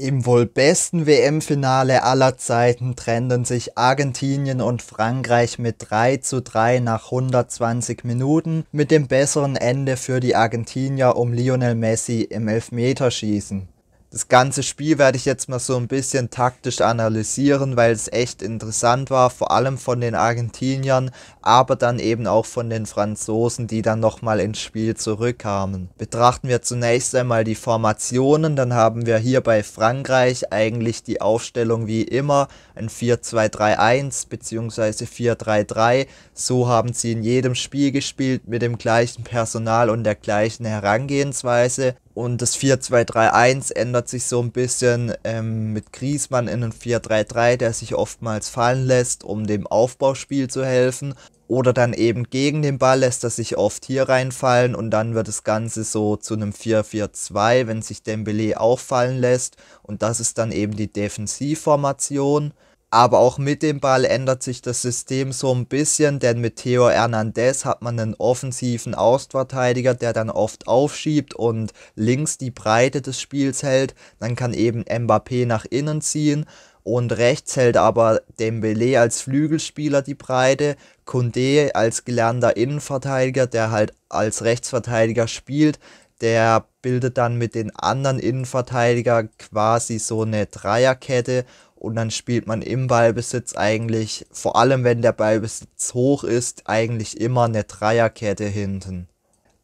Im wohl besten WM-Finale aller Zeiten trennten sich Argentinien und Frankreich mit 3 zu 3 nach 120 Minuten, mit dem besseren Ende für die Argentinier um Lionel Messi im Elfmeterschießen das ganze Spiel werde ich jetzt mal so ein bisschen taktisch analysieren, weil es echt interessant war, vor allem von den Argentiniern, aber dann eben auch von den Franzosen, die dann nochmal ins Spiel zurückkamen. Betrachten wir zunächst einmal die Formationen, dann haben wir hier bei Frankreich eigentlich die Aufstellung wie immer, ein 4-2-3-1 bzw. 4-3-3. So haben sie in jedem Spiel gespielt mit dem gleichen Personal und der gleichen Herangehensweise. Und das 4-2-3-1 ändert sich so ein bisschen ähm, mit Griesmann in ein 4-3-3, der sich oftmals fallen lässt, um dem Aufbauspiel zu helfen. Oder dann eben gegen den Ball lässt er sich oft hier reinfallen und dann wird das Ganze so zu einem 4-4-2, wenn sich Dembele auch fallen lässt. Und das ist dann eben die Defensivformation. Aber auch mit dem Ball ändert sich das System so ein bisschen, denn mit Theo Hernandez hat man einen offensiven Außenverteidiger, der dann oft aufschiebt und links die Breite des Spiels hält. Dann kann eben Mbappé nach innen ziehen und rechts hält aber Dembele als Flügelspieler die Breite, Kunde als gelernter Innenverteidiger, der halt als Rechtsverteidiger spielt, der bildet dann mit den anderen Innenverteidiger quasi so eine Dreierkette und dann spielt man im Ballbesitz eigentlich, vor allem wenn der Ballbesitz hoch ist, eigentlich immer eine Dreierkette hinten.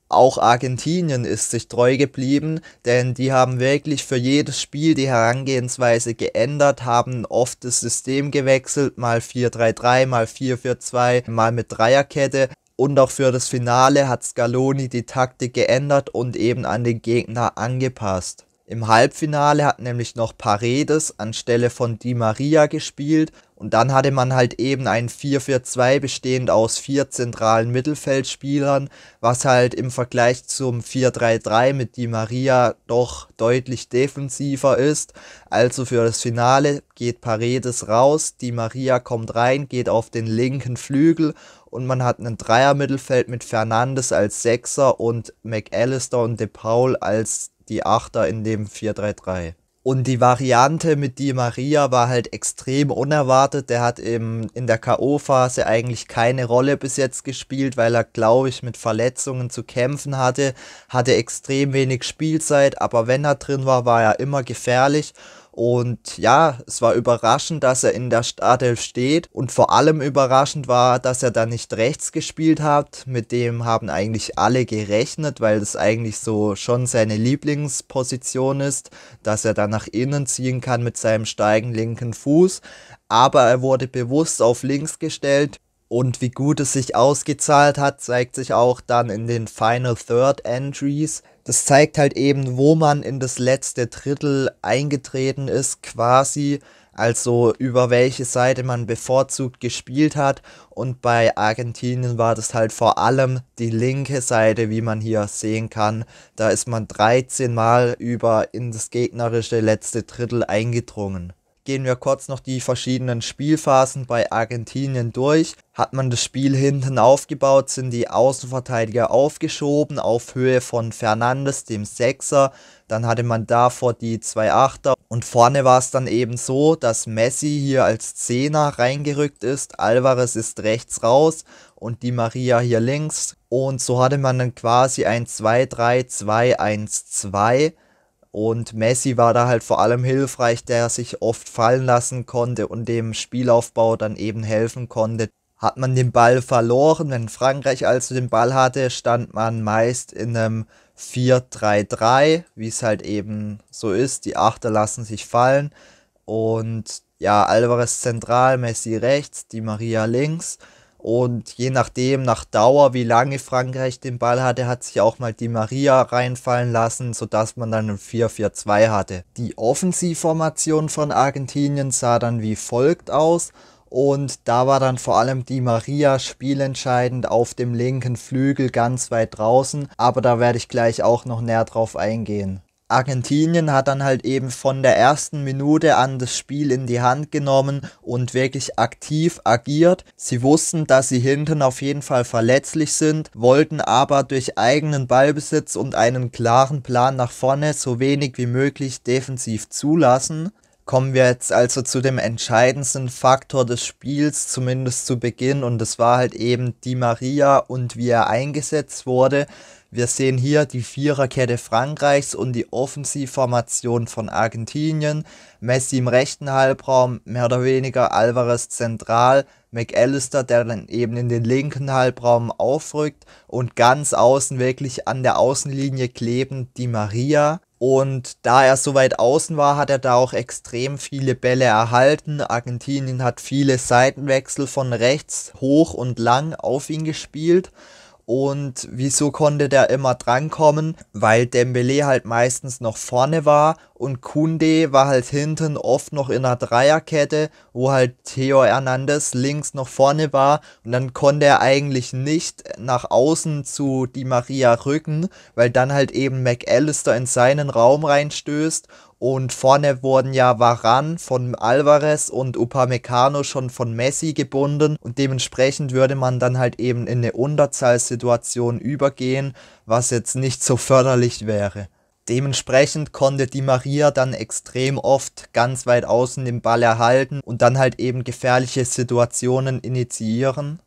Auch Argentinien ist sich treu geblieben, denn die haben wirklich für jedes Spiel die Herangehensweise geändert, haben oft das System gewechselt, mal 4-3-3, mal 4-4-2, mal mit Dreierkette. Und auch für das Finale hat Scaloni die Taktik geändert und eben an den Gegner angepasst. Im Halbfinale hat nämlich noch Paredes anstelle von Di Maria gespielt und dann hatte man halt eben ein 4-4-2 bestehend aus vier zentralen Mittelfeldspielern, was halt im Vergleich zum 4-3-3 mit Di Maria doch deutlich defensiver ist. Also für das Finale geht Paredes raus, Di Maria kommt rein, geht auf den linken Flügel und man hat einen Dreier-Mittelfeld mit Fernandes als Sechser und McAllister und De Paul als die Achter in dem 4-3-3. Und die Variante mit Di Maria war halt extrem unerwartet. Der hat eben in der K.O.-Phase eigentlich keine Rolle bis jetzt gespielt, weil er, glaube ich, mit Verletzungen zu kämpfen hatte. Hatte extrem wenig Spielzeit, aber wenn er drin war, war er immer gefährlich. Und ja, es war überraschend, dass er in der Startelf steht. Und vor allem überraschend war, dass er da nicht rechts gespielt hat. Mit dem haben eigentlich alle gerechnet, weil das eigentlich so schon seine Lieblingsposition ist, dass er da nach innen ziehen kann mit seinem steigen linken Fuß. Aber er wurde bewusst auf links gestellt, und wie gut es sich ausgezahlt hat, zeigt sich auch dann in den Final Third Entries. Das zeigt halt eben, wo man in das letzte Drittel eingetreten ist, quasi. Also über welche Seite man bevorzugt gespielt hat. Und bei Argentinien war das halt vor allem die linke Seite, wie man hier sehen kann. Da ist man 13 Mal über in das gegnerische letzte Drittel eingedrungen gehen wir kurz noch die verschiedenen Spielphasen bei Argentinien durch. Hat man das Spiel hinten aufgebaut, sind die Außenverteidiger aufgeschoben auf Höhe von Fernandes, dem Sechser. Dann hatte man davor die zwei Achter. Und vorne war es dann eben so, dass Messi hier als Zehner reingerückt ist. Alvarez ist rechts raus und die Maria hier links. Und so hatte man dann quasi ein 2-3-2-1-2 und Messi war da halt vor allem hilfreich, der sich oft fallen lassen konnte und dem Spielaufbau dann eben helfen konnte. Hat man den Ball verloren, wenn Frankreich also den Ball hatte, stand man meist in einem 4-3-3, wie es halt eben so ist. Die Achter lassen sich fallen und ja, Alvarez zentral, Messi rechts, die Maria links. Und je nachdem, nach Dauer, wie lange Frankreich den Ball hatte, hat sich auch mal die Maria reinfallen lassen, sodass man dann ein 4-4-2 hatte. Die Offensivformation von Argentinien sah dann wie folgt aus. Und da war dann vor allem die Maria spielentscheidend auf dem linken Flügel ganz weit draußen. Aber da werde ich gleich auch noch näher drauf eingehen. Argentinien hat dann halt eben von der ersten Minute an das Spiel in die Hand genommen und wirklich aktiv agiert. Sie wussten, dass sie hinten auf jeden Fall verletzlich sind, wollten aber durch eigenen Ballbesitz und einen klaren Plan nach vorne so wenig wie möglich defensiv zulassen. Kommen wir jetzt also zu dem entscheidendsten Faktor des Spiels, zumindest zu Beginn, und das war halt eben Di Maria und wie er eingesetzt wurde. Wir sehen hier die Viererkette Frankreichs und die Offensivformation von Argentinien. Messi im rechten Halbraum, mehr oder weniger Alvarez zentral, McAllister, der dann eben in den linken Halbraum aufrückt und ganz außen wirklich an der Außenlinie klebend die Maria. Und da er so weit außen war, hat er da auch extrem viele Bälle erhalten. Argentinien hat viele Seitenwechsel von rechts hoch und lang auf ihn gespielt. Und wieso konnte der immer drankommen? Weil Dembele halt meistens noch vorne war und Kunde war halt hinten oft noch in einer Dreierkette, wo halt Theo Hernandez links noch vorne war und dann konnte er eigentlich nicht nach außen zu Di Maria rücken, weil dann halt eben McAllister in seinen Raum reinstößt und vorne wurden ja Varan von Alvarez und Upamecano schon von Messi gebunden. Und dementsprechend würde man dann halt eben in eine Unterzahlsituation übergehen, was jetzt nicht so förderlich wäre. Dementsprechend konnte die Maria dann extrem oft ganz weit außen den Ball erhalten und dann halt eben gefährliche Situationen initiieren.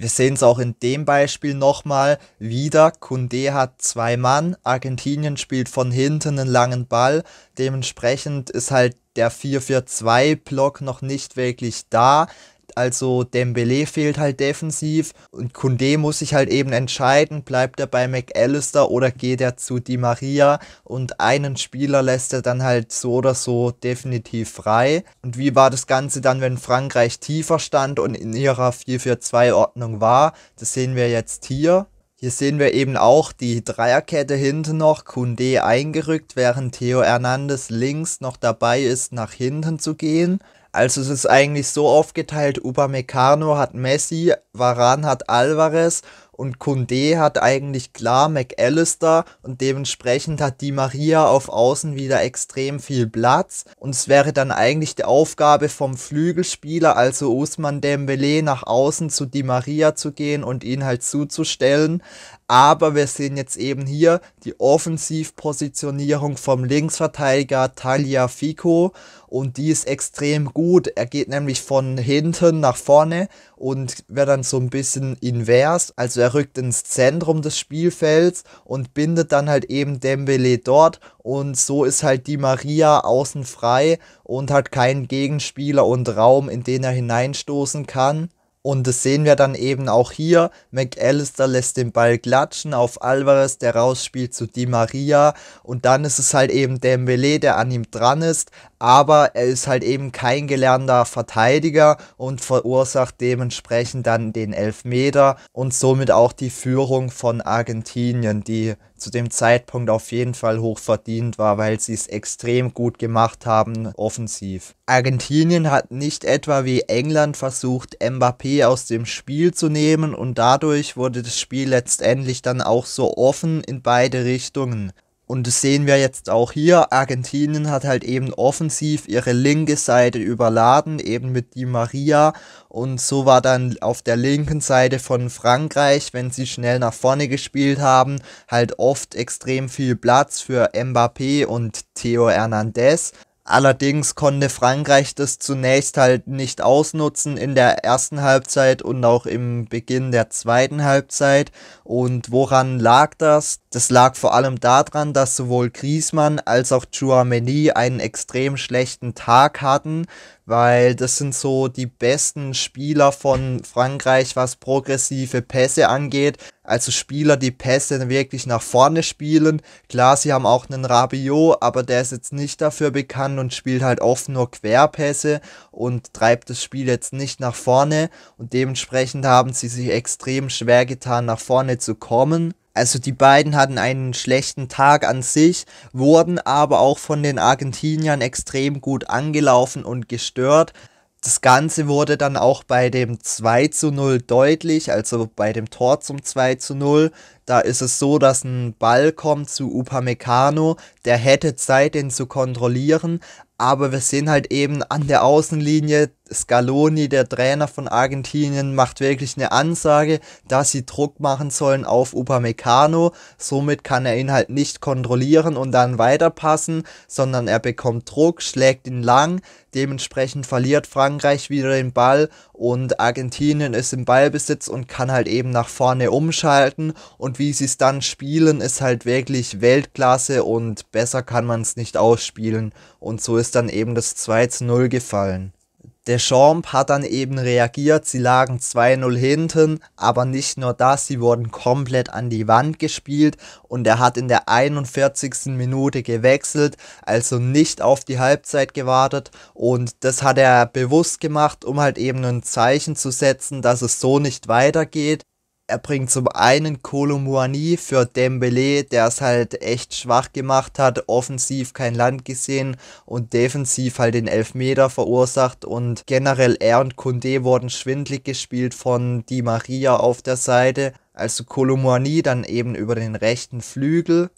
Wir sehen es auch in dem Beispiel nochmal wieder. Kunde hat zwei Mann, Argentinien spielt von hinten einen langen Ball. Dementsprechend ist halt der 4-4-2-Block noch nicht wirklich da. Also Dembele fehlt halt defensiv und Kunde muss sich halt eben entscheiden, bleibt er bei McAllister oder geht er zu Di Maria und einen Spieler lässt er dann halt so oder so definitiv frei. Und wie war das Ganze dann, wenn Frankreich tiefer stand und in ihrer 4-4-2-Ordnung war? Das sehen wir jetzt hier. Hier sehen wir eben auch die Dreierkette hinten noch, Kunde eingerückt, während Theo Hernandez links noch dabei ist, nach hinten zu gehen. Also es ist eigentlich so aufgeteilt, Upamecano hat Messi, Varan hat Alvarez und Kunde hat eigentlich klar McAllister und dementsprechend hat die Maria auf Außen wieder extrem viel Platz und es wäre dann eigentlich die Aufgabe vom Flügelspieler, also Usman Dembele nach außen zu Di Maria zu gehen und ihn halt zuzustellen, aber wir sehen jetzt eben hier die Offensivpositionierung vom Linksverteidiger Talia Fico und die ist extrem gut. Er geht nämlich von hinten nach vorne und wird dann so ein bisschen invers. Also er rückt ins Zentrum des Spielfelds und bindet dann halt eben Dembele dort und so ist halt die Maria außen frei und hat keinen Gegenspieler und Raum, in den er hineinstoßen kann. Und das sehen wir dann eben auch hier. McAllister lässt den Ball klatschen auf Alvarez, der rausspielt zu Di Maria. Und dann ist es halt eben Dembele, der an ihm dran ist aber er ist halt eben kein gelernter Verteidiger und verursacht dementsprechend dann den Elfmeter und somit auch die Führung von Argentinien, die zu dem Zeitpunkt auf jeden Fall hoch verdient war, weil sie es extrem gut gemacht haben offensiv. Argentinien hat nicht etwa wie England versucht, Mbappé aus dem Spiel zu nehmen und dadurch wurde das Spiel letztendlich dann auch so offen in beide Richtungen. Und das sehen wir jetzt auch hier. Argentinien hat halt eben offensiv ihre linke Seite überladen, eben mit Di Maria. Und so war dann auf der linken Seite von Frankreich, wenn sie schnell nach vorne gespielt haben, halt oft extrem viel Platz für Mbappé und Theo Hernandez. Allerdings konnte Frankreich das zunächst halt nicht ausnutzen in der ersten Halbzeit und auch im Beginn der zweiten Halbzeit. Und woran lag das? Das lag vor allem daran, dass sowohl Griezmann als auch Chouameni einen extrem schlechten Tag hatten weil das sind so die besten Spieler von Frankreich, was progressive Pässe angeht. Also Spieler, die Pässe wirklich nach vorne spielen. Klar, sie haben auch einen Rabiot, aber der ist jetzt nicht dafür bekannt und spielt halt oft nur Querpässe und treibt das Spiel jetzt nicht nach vorne. Und dementsprechend haben sie sich extrem schwer getan, nach vorne zu kommen. Also die beiden hatten einen schlechten Tag an sich, wurden aber auch von den Argentiniern extrem gut angelaufen und gestört. Das Ganze wurde dann auch bei dem 2 zu 0 deutlich, also bei dem Tor zum 2 zu 0. Da ist es so, dass ein Ball kommt zu Upamecano, der hätte Zeit, den zu kontrollieren, aber wir sehen halt eben an der Außenlinie Scaloni, der Trainer von Argentinien, macht wirklich eine Ansage, dass sie Druck machen sollen auf Upamecano. Somit kann er ihn halt nicht kontrollieren und dann weiterpassen, sondern er bekommt Druck, schlägt ihn lang. Dementsprechend verliert Frankreich wieder den Ball und Argentinien ist im Ballbesitz und kann halt eben nach vorne umschalten. Und wie sie es dann spielen, ist halt wirklich Weltklasse und besser kann man es nicht ausspielen. Und so ist dann eben das 2 zu 0 gefallen. Deschamps hat dann eben reagiert, sie lagen 2-0 hinten, aber nicht nur das, sie wurden komplett an die Wand gespielt und er hat in der 41. Minute gewechselt, also nicht auf die Halbzeit gewartet und das hat er bewusst gemacht, um halt eben ein Zeichen zu setzen, dass es so nicht weitergeht er bringt zum einen Kolomouani für Dembele, der es halt echt schwach gemacht hat, offensiv kein Land gesehen und defensiv halt den Elfmeter verursacht und generell er und Kunde wurden schwindlig gespielt von Di Maria auf der Seite. Also Kolomouani dann eben über den rechten Flügel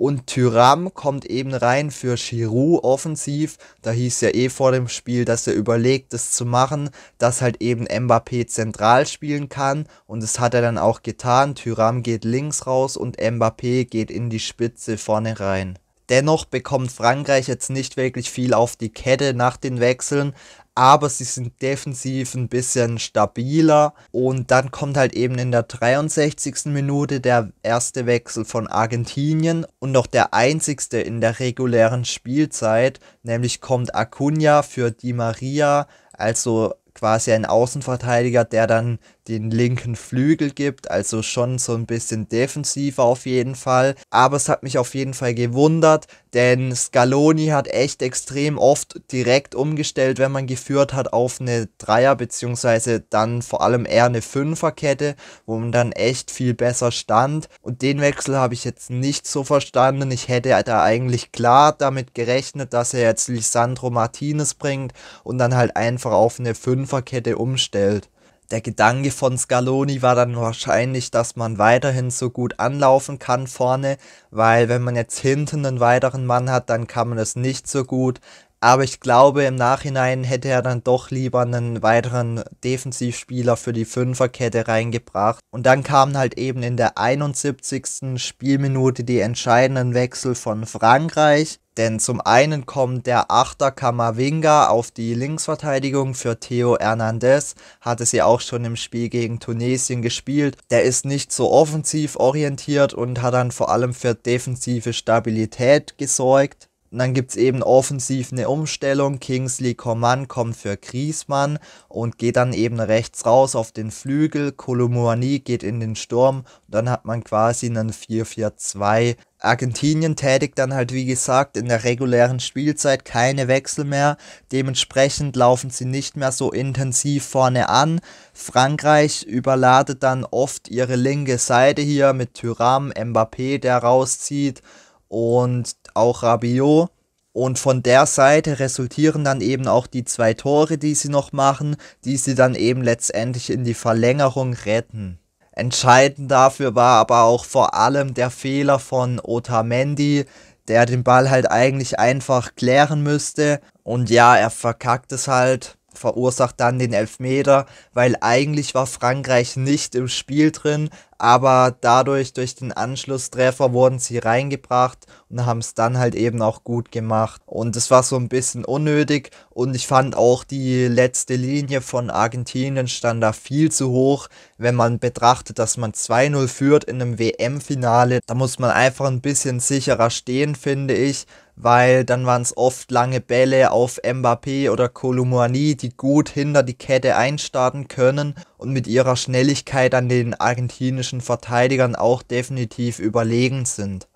und Tyram kommt eben rein für Giroud offensiv. Da hieß ja eh vor dem Spiel, dass er überlegt, es zu machen, dass halt eben Mbappé zentral spielen kann. Und das hat er dann auch getan. Tyram geht links raus und Mbappé geht in die Spitze vorne rein. Dennoch bekommt Frankreich jetzt nicht wirklich viel auf die Kette nach den Wechseln, aber sie sind defensiv ein bisschen stabiler. Und dann kommt halt eben in der 63. Minute der erste Wechsel von Argentinien und noch der einzigste in der regulären Spielzeit, nämlich kommt Acuna für Di Maria, also quasi ein Außenverteidiger, der dann den linken Flügel gibt, also schon so ein bisschen defensiver auf jeden Fall. Aber es hat mich auf jeden Fall gewundert, denn Scaloni hat echt extrem oft direkt umgestellt, wenn man geführt hat, auf eine Dreier- bzw. dann vor allem eher eine Fünferkette, wo man dann echt viel besser stand. Und den Wechsel habe ich jetzt nicht so verstanden. Ich hätte da eigentlich klar damit gerechnet, dass er jetzt Lisandro Martinez bringt und dann halt einfach auf eine Fünferkette umstellt. Der Gedanke von Scaloni war dann wahrscheinlich, dass man weiterhin so gut anlaufen kann vorne, weil wenn man jetzt hinten einen weiteren Mann hat, dann kann man es nicht so gut. Aber ich glaube, im Nachhinein hätte er dann doch lieber einen weiteren Defensivspieler für die Fünferkette reingebracht. Und dann kamen halt eben in der 71. Spielminute die entscheidenden Wechsel von Frankreich. Denn zum einen kommt der Achter Kamavinga auf die Linksverteidigung für Theo Hernandez, hatte sie auch schon im Spiel gegen Tunesien gespielt. Der ist nicht so offensiv orientiert und hat dann vor allem für defensive Stabilität gesorgt. Und dann gibt es eben offensiv eine Umstellung. Kingsley Coman kommt für Griesmann und geht dann eben rechts raus auf den Flügel. Kolumuani geht in den Sturm. Und dann hat man quasi einen 4-4-2. Argentinien tätigt dann halt, wie gesagt, in der regulären Spielzeit keine Wechsel mehr. Dementsprechend laufen sie nicht mehr so intensiv vorne an. Frankreich überladet dann oft ihre linke Seite hier mit Thuram, Mbappé, der rauszieht. Und auch Rabiot. Und von der Seite resultieren dann eben auch die zwei Tore, die sie noch machen, die sie dann eben letztendlich in die Verlängerung retten. Entscheidend dafür war aber auch vor allem der Fehler von Otamendi, der den Ball halt eigentlich einfach klären müsste. Und ja, er verkackt es halt, verursacht dann den Elfmeter, weil eigentlich war Frankreich nicht im Spiel drin, aber dadurch, durch den Anschlusstreffer wurden sie reingebracht und haben es dann halt eben auch gut gemacht. Und es war so ein bisschen unnötig und ich fand auch die letzte Linie von Argentinien stand da viel zu hoch, wenn man betrachtet, dass man 2-0 führt in einem WM-Finale. Da muss man einfach ein bisschen sicherer stehen, finde ich weil dann waren es oft lange Bälle auf Mbappé oder Kolumani, die gut hinter die Kette einstarten können und mit ihrer Schnelligkeit an den argentinischen gegnerischen Verteidigern auch definitiv überlegen sind.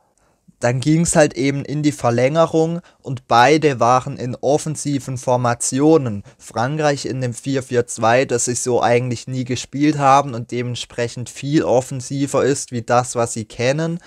Dann ging es halt eben in die Verlängerung und beide waren in offensiven Formationen. Frankreich in dem 4-4-2, das sie so eigentlich nie gespielt haben und dementsprechend viel offensiver ist wie das, was sie kennen.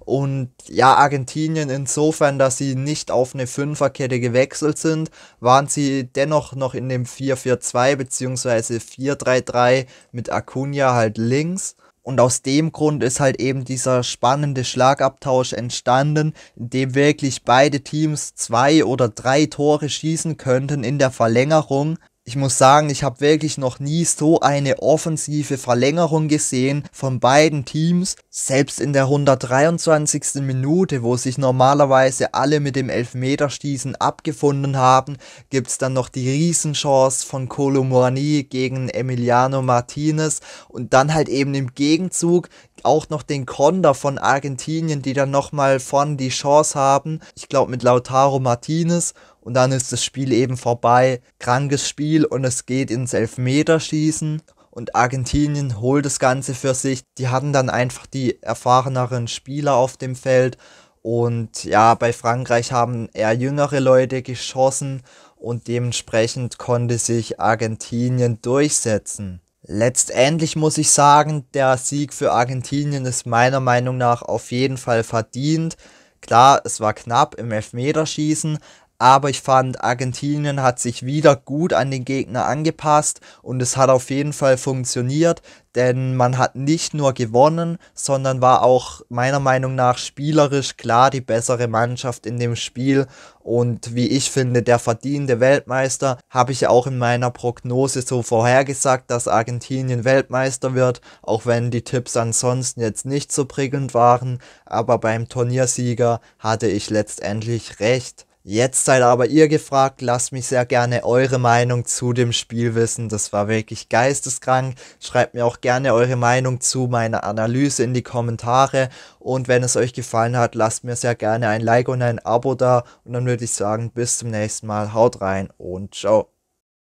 Und ja, Argentinien insofern, dass sie nicht auf eine Fünferkette gewechselt sind, waren sie dennoch noch in dem 4-4-2 bzw. 4-3-3 mit Acuna halt links. Und aus dem Grund ist halt eben dieser spannende Schlagabtausch entstanden, in dem wirklich beide Teams zwei oder drei Tore schießen könnten in der Verlängerung ich muss sagen, ich habe wirklich noch nie so eine offensive Verlängerung gesehen von beiden Teams. Selbst in der 123. Minute, wo sich normalerweise alle mit dem Elfmeterschießen abgefunden haben, gibt's dann noch die Riesenchance von Colomboani gegen Emiliano Martinez und dann halt eben im Gegenzug auch noch den Konter von Argentinien, die dann nochmal vorne die Chance haben. Ich glaube mit Lautaro Martinez und dann ist das Spiel eben vorbei. Krankes Spiel und es geht ins Elfmeterschießen und Argentinien holt das Ganze für sich. Die hatten dann einfach die erfahreneren Spieler auf dem Feld und ja, bei Frankreich haben eher jüngere Leute geschossen und dementsprechend konnte sich Argentinien durchsetzen. Letztendlich muss ich sagen, der Sieg für Argentinien ist meiner Meinung nach auf jeden Fall verdient. Klar, es war knapp im Elfmeterschießen, aber ich fand, Argentinien hat sich wieder gut an den Gegner angepasst und es hat auf jeden Fall funktioniert, denn man hat nicht nur gewonnen, sondern war auch meiner Meinung nach spielerisch klar die bessere Mannschaft in dem Spiel und wie ich finde, der verdiente Weltmeister habe ich auch in meiner Prognose so vorhergesagt, dass Argentinien Weltmeister wird, auch wenn die Tipps ansonsten jetzt nicht so prickelnd waren, aber beim Turniersieger hatte ich letztendlich recht. Jetzt seid aber ihr gefragt, lasst mich sehr gerne eure Meinung zu dem Spiel wissen. Das war wirklich geisteskrank. Schreibt mir auch gerne eure Meinung zu meiner Analyse in die Kommentare. Und wenn es euch gefallen hat, lasst mir sehr gerne ein Like und ein Abo da. Und dann würde ich sagen, bis zum nächsten Mal. Haut rein und ciao.